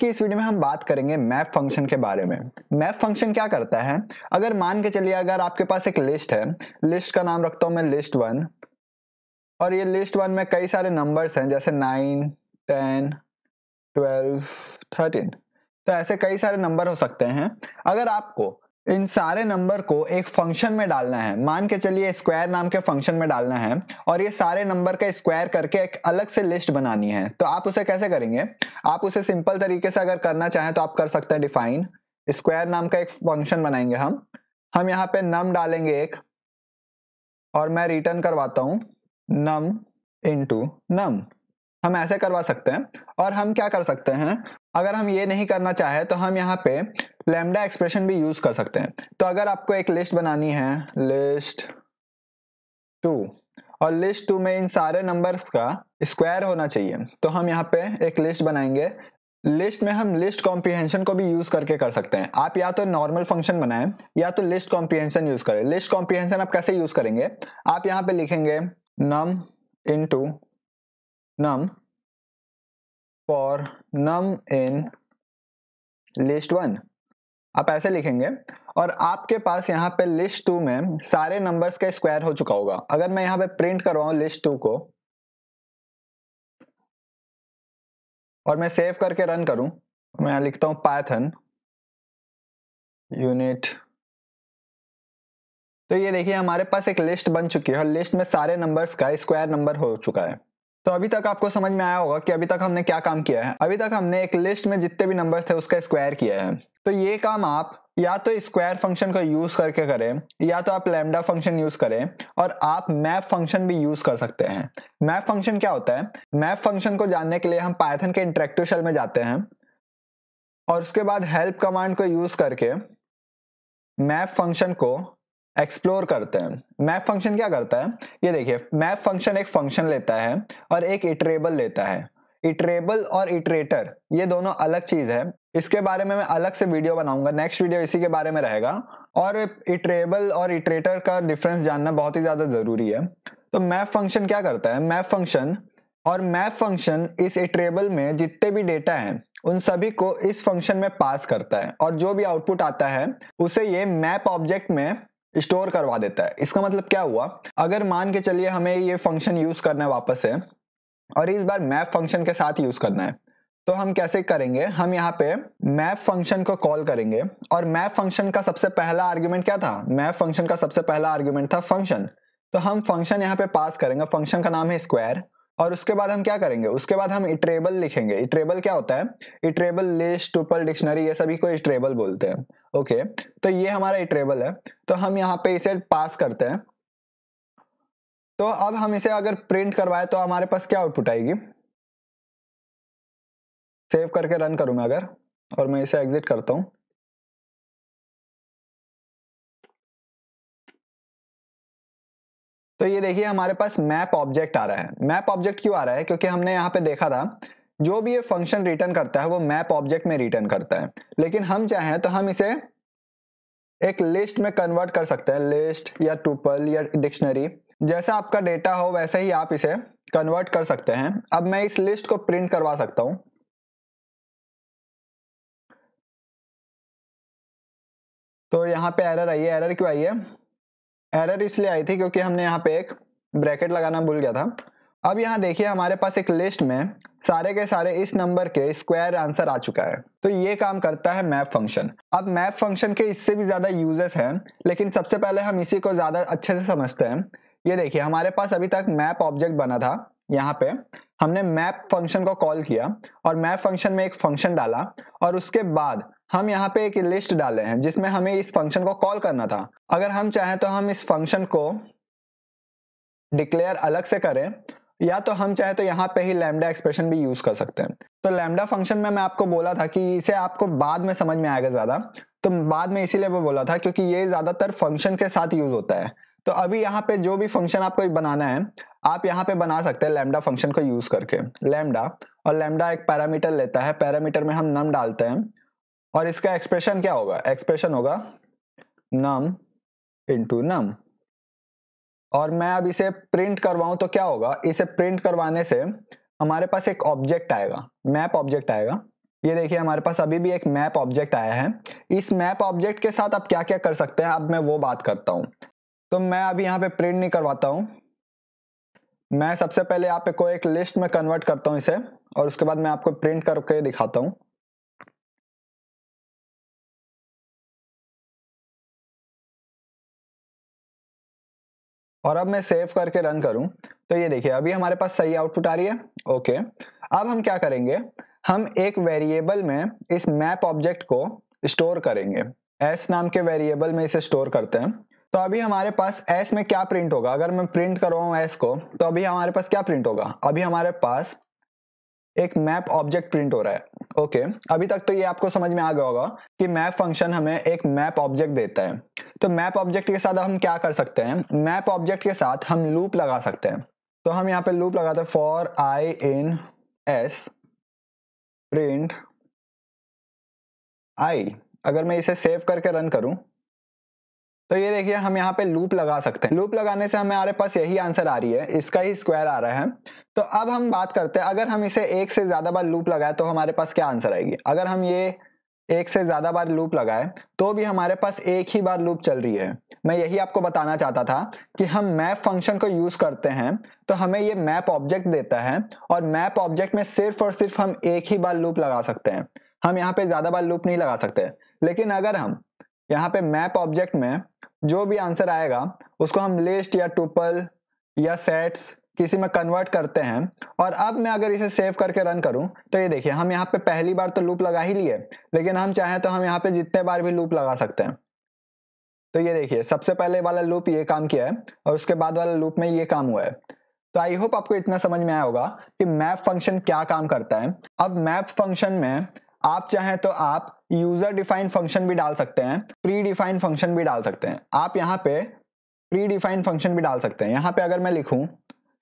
की इस वीडियो में हम बात करेंगे मैप फंक्शन के बारे में मैप फंक्शन क्या करता है अगर मान के चलिए अगर आपके पास एक लिस्ट है लिस्ट का नाम रखता हूं मैं लिस्ट वन और ये लिस्ट वन में कई सारे नंबर्स हैं जैसे नाइन टेन ट्वेल्व थर्टीन तो ऐसे कई सारे नंबर हो सकते हैं अगर आपको इन सारे नंबर को एक फंक्शन में डालना है मान के चलिए स्क्वायर नाम के फंक्शन में डालना है और ये सारे नंबर का स्क्वायर करके एक अलग से लिस्ट बनानी है तो आप उसे कैसे करेंगे आप उसे सिंपल तरीके से अगर करना चाहें तो आप कर सकते हैं डिफाइन स्क्वायर नाम का एक फंक्शन बनाएंगे हम हम यहाँ पे नम डालेंगे एक और मैं रिटर्न करवाता हूँ नम इंटू नम हम ऐसे करवा सकते हैं और हम क्या कर सकते हैं अगर हम ये नहीं करना चाहे तो हम यहाँ पे लेमडा एक्सप्रेशन भी यूज कर सकते हैं तो अगर आपको एक लिस्ट बनानी है लिस्ट टू और लिस्ट टू में इन सारे नंबर्स का स्क्वायर होना चाहिए तो हम यहाँ पे एक लिस्ट बनाएंगे लिस्ट में हम लिस्ट कॉम्प्रीहेंशन को भी यूज करके कर सकते हैं आप या तो नॉर्मल फंक्शन बनाएं या तो लिस्ट कॉम्प्रीहेंशन यूज करें लिस्ट कॉम्प्रीहेंशन आप कैसे यूज करेंगे आप यहाँ पे लिखेंगे num in two num for num in list one आप ऐसे लिखेंगे और आपके पास यहाँ पे लिस्ट टू में सारे नंबर्स का स्क्वायर हो चुका होगा अगर मैं यहाँ पे प्रिंट करवाऊ लिस्ट टू को और मैं सेव करके रन करूं मैं यहां लिखता हूं पैथन यूनिट तो ये देखिए हमारे पास एक लिस्ट बन चुकी है और लिस्ट में सारे नंबर्स का स्क्वायर नंबर हो चुका है तो अभी तक आपको समझ में आया होगा कि अभी तक हमने क्या काम किया है अभी तक हमने एक लिस्ट में जितने भी नंबर्स थे उसका स्क्वायर किया है तो ये काम आप या तो स्क्वायर फंक्शन का यूज करके करें या तो आप लैम्डा फंक्शन यूज करें और आप मैप फंक्शन भी यूज कर सकते हैं मैप फंक्शन क्या होता है मैप फंक्शन को जानने के लिए हम पाइथन के इंटरेक्टिव शेल में जाते हैं और उसके बाद हेल्प कमांड को यूज करके मैप फंक्शन को एक्सप्लोर करते हैं मैप फंक्शन क्या करता है ये देखिए मैप फंक्शन एक फंक्शन लेता है और एक इटरेबल लेता है इटरेबल और इटरेटर ये दोनों अलग चीज है इसके बारे में मैं अलग से वीडियो बनाऊंगा नेक्स्ट वीडियो इसी के बारे में रहेगा और इटरेबल और इटरेटर का डिफरेंस जानना बहुत ही ज्यादा जरूरी है तो मैप फंक्शन क्या करता है मैप फंक्शन और मैप फंक्शन इस इटरेबल में जितने भी डेटा है उन सभी को इस फंक्शन में पास करता है और जो भी आउटपुट आता है उसे ये मैप ऑब्जेक्ट में स्टोर करवा देता है इसका मतलब क्या हुआ अगर मान के चलिए हमें ये फंक्शन यूज करना है वापस है और इस बार मैप फंक्शन के साथ यूज करना है तो हम कैसे करेंगे हम यहाँ पे मैप फंक्शन को कॉल करेंगे और मैप फंक्शन का सबसे पहला आर्ग्यूमेंट क्या था मैप फंक्शन का सबसे पहला आर्ग्यूमेंट था फंक्शन तो हम फंक्शन यहाँ पे पास करेंगे फंक्शन का नाम है स्क्वायर और उसके बाद हम क्या करेंगे उसके बाद हम इटरेबल लिखेंगे इटरेबल क्या होता है इटरेबल लिस्ट टूपल डिक्शनरी ये सभी को इटरेबल बोलते हैं ओके तो ये हमारा इटरेबल है तो हम यहाँ पे इसे पास करते हैं तो अब हम इसे अगर प्रिंट करवाए तो हमारे पास क्या आउटपुट आएगी सेव करके रन मैं अगर और मैं इसे एग्जिट करता हूँ तो ये देखिए हमारे पास मैप ऑब्जेक्ट आ रहा है मैप ऑब्जेक्ट क्यों आ रहा है क्योंकि हमने यहाँ पे देखा था जो भी ये फंक्शन रिटर्न करता है वो मैप ऑब्जेक्ट में रिटर्न करता है लेकिन हम चाहें तो हम इसे एक लिस्ट में कन्वर्ट कर सकते हैं लिस्ट या टूपल या डिक्शनरी जैसा आपका डेटा हो वैसे ही आप इसे कन्वर्ट कर सकते हैं अब मैं इस लिस्ट को प्रिंट करवा सकता हूँ तो यहाँ पे एरर आई है एरर क्यों आई है एरर इसलिए आई थी क्योंकि हमने यहाँ पे एक ब्रैकेट लगाना भूल गया था अब यहाँ देखिए हमारे पास एक लिस्ट में सारे के सारे इस नंबर के स्क्वायर आंसर आ चुका है तो ये काम करता है मैप फंक्शन अब मैप फंक्शन के इससे भी ज्यादा यूजेस हैं लेकिन सबसे पहले हम इसी को ज्यादा अच्छे से समझते हैं ये देखिए हमारे पास अभी तक मैप ऑब्जेक्ट बना था यहाँ पे हमने मैप फंक्शन को कॉल किया और मैप फंक्शन में एक फंक्शन डाला और उसके बाद हम यहाँ पे एक लिस्ट डाले हैं जिसमें हमें इस फंक्शन को कॉल करना था अगर हम चाहें तो हम इस फंक्शन को डिक्लेयर अलग से करें या तो हम चाहे तो यहाँ पे ही लैमडा एक्सप्रेशन भी यूज कर सकते हैं तो लैमडा फंक्शन में मैं आपको बोला था कि इसे आपको बाद में समझ में आएगा ज्यादा तो बाद में इसीलिए मैं बोला था क्योंकि ये ज्यादातर फंक्शन के साथ यूज होता है तो अभी यहाँ पे जो भी फंक्शन आपको बनाना है आप यहाँ पे बना सकते हैं लैमडा फंक्शन को यूज करके लैमडा और लैमडा एक पैरामीटर लेता है पैरामीटर में हम नम डालते हैं और इसका एक्सप्रेशन क्या होगा एक्सप्रेशन होगा नम इंटू नम और मैं अब इसे प्रिंट करवाऊं तो क्या होगा इसे प्रिंट करवाने से हमारे पास एक ऑब्जेक्ट आएगा मैप ऑब्जेक्ट आएगा ये देखिए हमारे पास अभी भी एक मैप ऑब्जेक्ट आया है इस मैप ऑब्जेक्ट के साथ आप क्या क्या कर सकते हैं अब मैं वो बात करता हूँ तो मैं अभी यहाँ पे प्रिंट नहीं करवाता हूँ मैं सबसे पहले आप को एक लिस्ट में कन्वर्ट करता हूँ इसे और उसके बाद मैं आपको प्रिंट करके दिखाता हूँ और अब मैं सेव करके रन करूं तो ये देखिए अभी हमारे पास सही आउटपुट आ रही है ओके अब हम क्या करेंगे हम एक वेरिएबल में इस मैप ऑब्जेक्ट को स्टोर करेंगे एस नाम के वेरिएबल में इसे स्टोर करते हैं तो अभी हमारे पास एस में क्या प्रिंट होगा अगर मैं प्रिंट करवाऊँ एस को तो अभी हमारे पास क्या प्रिंट होगा अभी हमारे पास एक मैप ऑब्जेक्ट प्रिंट हो रहा है ओके okay, अभी तक तो ये आपको समझ में आ गया होगा कि मैप फंक्शन हमें एक मैप ऑब्जेक्ट देता है तो मैप ऑब्जेक्ट के साथ हम क्या कर सकते हैं मैप ऑब्जेक्ट के साथ हम लूप लगा सकते हैं तो हम यहाँ पे लूप लगाते हैं for I in S print I अगर मैं इसे सेव करके रन करूं तो ये देखिए हम यहाँ पे लूप लगा सकते हैं लूप लगाने से हमारे पास यही आंसर आ रही है इसका ही स्क्वायर आ रहा है तो अब हम बात करते हैं अगर हम इसे एक से ज्यादा बार लूप लगाए तो हमारे पास क्या आंसर आएगी अगर हम ये एक से ज़्यादा बार लूप लगाए तो भी हमारे पास एक ही बार लूप चल रही है मैं यही आपको बताना चाहता था कि हम मैप फंक्शन को यूज़ करते हैं तो हमें ये मैप ऑब्जेक्ट देता है और मैप ऑब्जेक्ट में सिर्फ और सिर्फ हम एक ही बार लूप लगा सकते हैं हम यहाँ पे ज़्यादा बार लूप नहीं लगा सकते लेकिन अगर हम यहाँ पे मैप ऑब्जेक्ट में जो भी आंसर आएगा उसको हम लिस्ट या टूपल या सेट्स किसी में कन्वर्ट करते हैं और अब मैं अगर इसे सेव करके रन करूं तो ये देखिए हम यहाँ पे पहली बार तो लूप लगा ही लिए लेकिन हम चाहें तो हम यहाँ पे जितने बार भी लूप लगा सकते हैं तो ये देखिए सबसे पहले वाला लूप ये काम किया है और उसके बाद वाला लूप में ये काम हुआ है तो आई होप आपको इतना समझ में आया होगा कि मैप फंक्शन क्या काम करता है अब मैप फंक्शन में आप चाहें तो आप यूजर डिफाइंड फंक्शन भी डाल सकते हैं प्री डिफाइंड फंक्शन भी डाल सकते हैं आप यहाँ पे प्री डिफाइंड फंक्शन भी डाल सकते हैं यहाँ पे अगर मैं लिखूँ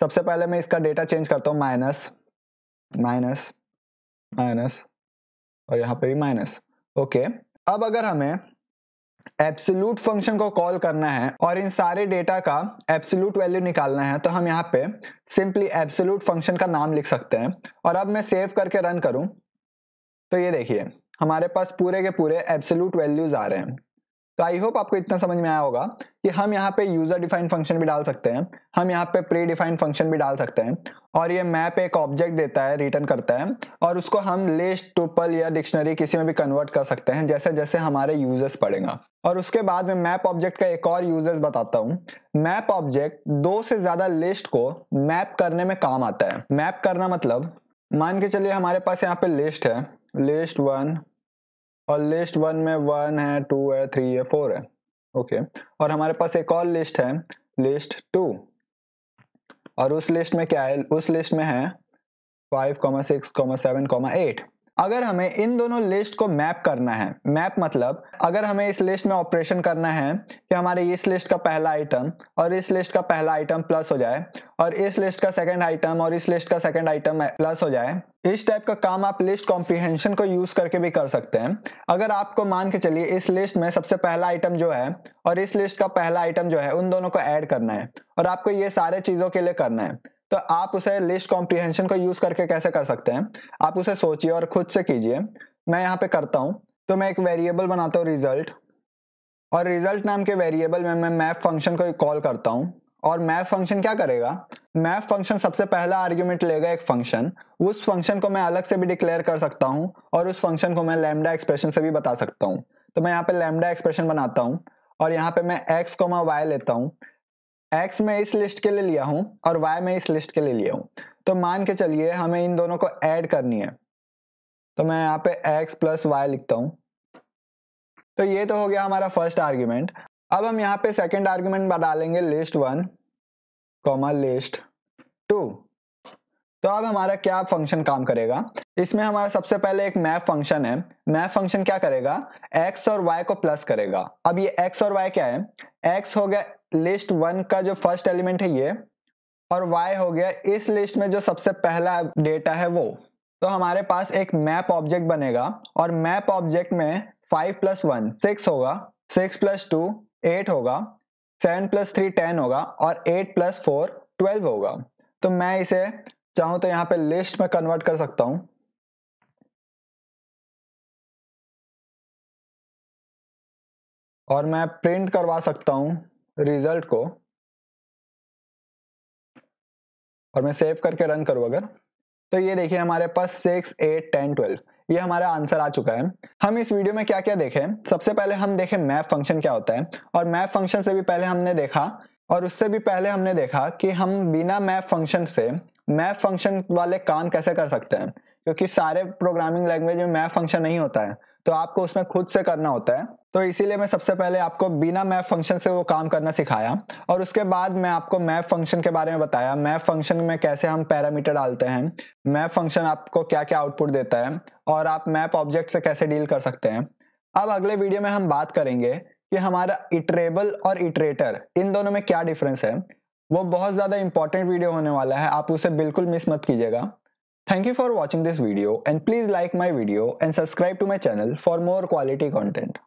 सबसे पहले मैं इसका डेटा चेंज करता हूँ माइनस माइनस माइनस और यहाँ पे भी माइनस ओके अब अगर हमें एब्सोल्यूट फंक्शन को कॉल करना है और इन सारे डेटा का एब्सोल्यूट वैल्यू निकालना है तो हम यहाँ पे सिंपली एब्सोल्यूट फंक्शन का नाम लिख सकते हैं और अब मैं सेव करके रन करूँ तो ये देखिए हमारे पास पूरे के पूरे एब्सोल्यूट वैल्यूज आ रहे हैं तो आई होप आपको इतना समझ में आया होगा कि हम यहाँ पे यूजर डिफाइंड फंक्शन भी डाल सकते हैं हम यहाँ पे प्री डिफाइंड फंक्शन भी डाल सकते हैं और ये मैप एक ऑब्जेक्ट देता है रिटर्न करता है और उसको हम लिस्ट टूपल या डिक्शनरी किसी में भी कन्वर्ट कर सकते हैं जैसे जैसे हमारे यूजर्स पड़ेगा और उसके बाद में मैप ऑब्जेक्ट का एक और यूजर्स बताता हूँ मैप ऑब्जेक्ट दो से ज्यादा लिस्ट को मैप करने में काम आता है मैप करना मतलब मान के चलिए हमारे पास यहाँ पे लिस्ट है लिस्ट वन और लिस्ट वन में वन है टू है थ्री है फोर है ओके okay. और हमारे पास एक और लिस्ट है लिस्ट टू और उस लिस्ट में क्या है उस लिस्ट में है five comma six comma seven comma eight अगर हमें इन दोनों लिस्ट को मैप करना है मैप मतलब अगर हमें इस लिस्ट में ऑपरेशन करना है कि हमारे इस लिस्ट का पहला आइटम और इस लिस्ट का पहला आइटम प्लस हो जाए और इस लिस्ट का सेकंड आइटम और इस लिस्ट का सेकंड आइटम प्लस हो जाए इस टाइप का काम आप लिस्ट कॉम्प्रीहेंशन को यूज करके भी कर सकते हैं अगर आपको मान के चलिए इस लिस्ट में सबसे पहला आइटम जो है और इस लिस्ट का पहला आइटम जो है उन दोनों को ऐड करना है और आपको ये सारे चीजों के लिए करना है तो आप उसे लिस्ट कॉम्प्रीहेंशन को यूज करके कैसे कर सकते हैं आप उसे सोचिए और खुद से कीजिए मैं यहाँ पे करता हूँ तो मैं एक वेरिएबल बनाता हूँ रिजल्ट और रिजल्ट नाम के वेरिएबल में मैं मैप फंक्शन को कॉल करता हूँ और मैप फंक्शन क्या करेगा मैप फंक्शन सबसे पहला आर्ग्यूमेंट लेगा एक फंक्शन उस फंक्शन को मैं अलग से भी डिक्लेयर कर सकता हूँ और उस फंक्शन को मैं लैमडा एक्सप्रेशन से भी बता सकता हूँ तो मैं यहाँ पे लैमडा एक्सप्रेशन बनाता हूँ और यहाँ पे मैं एक्स को मैं वाई लेता हूँ एक्स में इस लिस्ट के लिए लिया हूँ और वाई में इस लिस्ट के लिए लिया हूँ तो मान के चलिए हमें इन दोनों को ऐड करनी है तो मैं यहाँ पे एक्स प्लस वाई लिखता हूँ तो ये तो हो गया हमारा फर्स्ट आर्ग्यूमेंट अब हम यहाँ पे सेकेंड आर्ग्यूमेंट बना लेंगे list one comma list two तो अब हमारा क्या फंक्शन काम करेगा इसमें हमारा सबसे पहले एक मैप फंक्शन है मैप फंक्शन क्या करेगा एक्स और वाई को प्लस करेगा अब ये एक्स और वाई क्या है एक्स हो गया लिस्ट वन का जो फर्स्ट एलिमेंट है ये और वाई हो गया इस लिस्ट में जो सबसे पहला डेटा है वो तो हमारे पास एक मैप ऑब्जेक्ट बनेगा और मैप ऑब्जेक्ट में फाइव प्लस वन सिक्स होगा सिक्स प्लस टू एट होगा सेवन प्लस थ्री टेन होगा और एट प्लस फोर ट्वेल्व होगा तो मैं इसे चाहूं तो यहाँ पे लिस्ट में कन्वर्ट कर सकता हूं और मैं प्रिंट करवा सकता हूं रिजल्ट को और मैं सेव करके रन करूँ अगर तो ये देखिए हमारे पास सिक्स एट टेन ट्वेल्व ये हमारा आंसर आ चुका है हम इस वीडियो में क्या क्या देखें सबसे पहले हम देखें मैप फंक्शन क्या होता है और मैप फंक्शन से भी पहले हमने देखा और उससे भी पहले हमने देखा कि हम बिना मैप फंक्शन से मैप फंक्शन वाले काम कैसे कर सकते हैं क्योंकि सारे प्रोग्रामिंग लैंग्वेज में मैप फंक्शन नहीं होता है तो आपको उसमें खुद से करना होता है तो इसीलिए मैं सबसे पहले आपको बिना मैप फंक्शन से वो काम करना सिखाया और उसके बाद मैं आपको मैप फंक्शन के बारे में बताया मैप फंक्शन में कैसे हम पैरामीटर डालते हैं मैप फंक्शन आपको क्या क्या आउटपुट देता है और आप मैप ऑब्जेक्ट से कैसे डील कर सकते हैं अब अगले वीडियो में हम बात करेंगे कि हमारा इटरेबल और इटरेटर इन दोनों में क्या डिफरेंस है वो बहुत ज़्यादा इंपॉर्टेंट वीडियो होने वाला है आप उसे बिल्कुल मिस मत कीजिएगा thank you for watching this video and please like my video and subscribe to my channel for more quality content